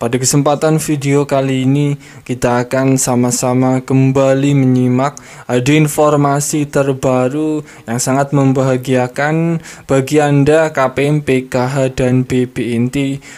Pada kesempatan video kali ini kita akan sama-sama kembali menyimak ada informasi terbaru yang sangat membahagiakan bagi Anda KPM PKH dan BP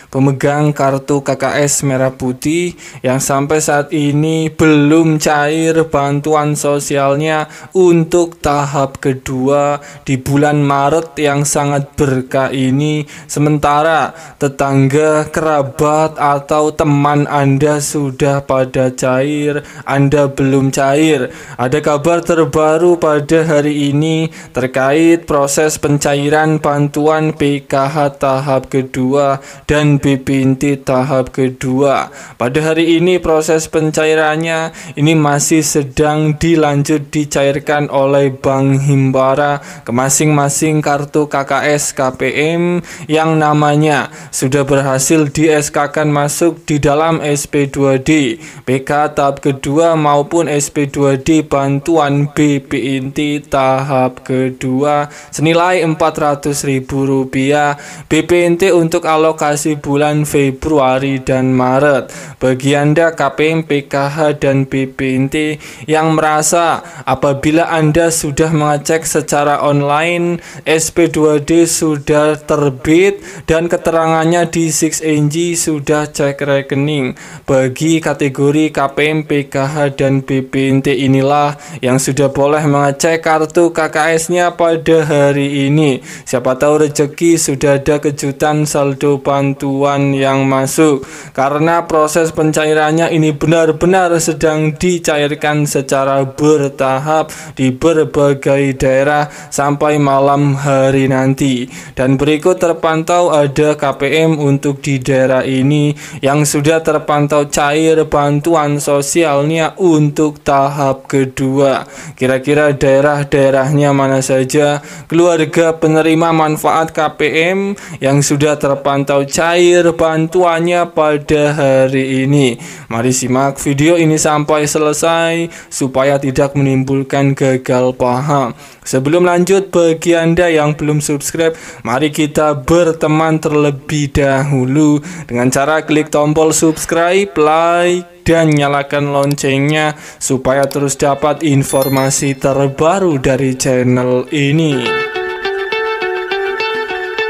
pemegang kartu KKS Merah Putih yang sampai saat ini belum cair bantuan sosialnya untuk tahap kedua di bulan Maret yang sangat berkah ini sementara tetangga kerabat atau atau teman Anda sudah pada cair, Anda belum cair. Ada kabar terbaru pada hari ini terkait proses pencairan bantuan PKH tahap kedua dan BPNT tahap kedua. Pada hari ini proses pencairannya ini masih sedang dilanjut dicairkan oleh Bank Himbara ke masing-masing kartu KKS KPM yang namanya sudah berhasil di SK-kan masuk masuk di dalam SP2D PK tahap kedua maupun SP2D bantuan BP inti tahap kedua senilai Rp400.000 BP inti untuk alokasi bulan Februari dan Maret bagi Anda KPM PKH dan BP inti yang merasa apabila Anda sudah mengecek secara online SP2D sudah terbit dan keterangannya di 6NG sudah cek rekening. Bagi kategori KPM, PKH, dan BPNT inilah yang sudah boleh mengecek kartu KKS-nya pada hari ini. Siapa tahu rezeki sudah ada kejutan saldo bantuan yang masuk. Karena proses pencairannya ini benar-benar sedang dicairkan secara bertahap di berbagai daerah sampai malam hari nanti. Dan berikut terpantau ada KPM untuk di daerah ini yang sudah terpantau cair bantuan sosialnya untuk tahap kedua. Kira-kira daerah-daerahnya mana saja keluarga penerima manfaat KPM yang sudah terpantau cair bantuannya pada hari ini. Mari simak video ini sampai selesai supaya tidak menimbulkan gagal paham. Sebelum lanjut bagi Anda yang belum subscribe, mari kita berteman terlebih dahulu dengan cara klik klik tombol subscribe, like, dan nyalakan loncengnya supaya terus dapat informasi terbaru dari channel ini.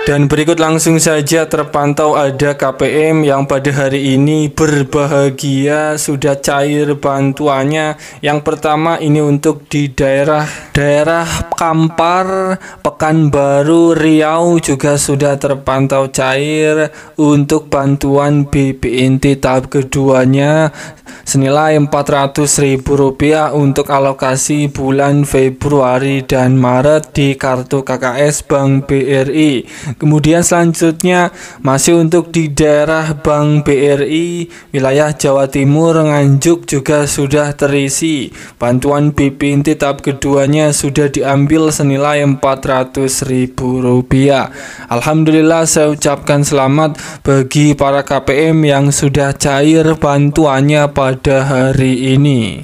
Dan berikut langsung saja terpantau ada KPM yang pada hari ini berbahagia sudah cair bantuannya. Yang pertama ini untuk di daerah daerah Kampar, Pekanbaru, Riau juga sudah terpantau cair untuk bantuan BPNT tahap keduanya senilai Rp400.000 untuk alokasi bulan Februari dan Maret di kartu KKS Bank BRI. Kemudian selanjutnya masih untuk di daerah Bank BRI wilayah Jawa Timur Nganjuk juga sudah terisi. Bantuan BPNT. tahap keduanya sudah diambil senilai Rp400.000. Alhamdulillah saya ucapkan selamat bagi para KPM yang sudah cair bantuannya pada hari ini.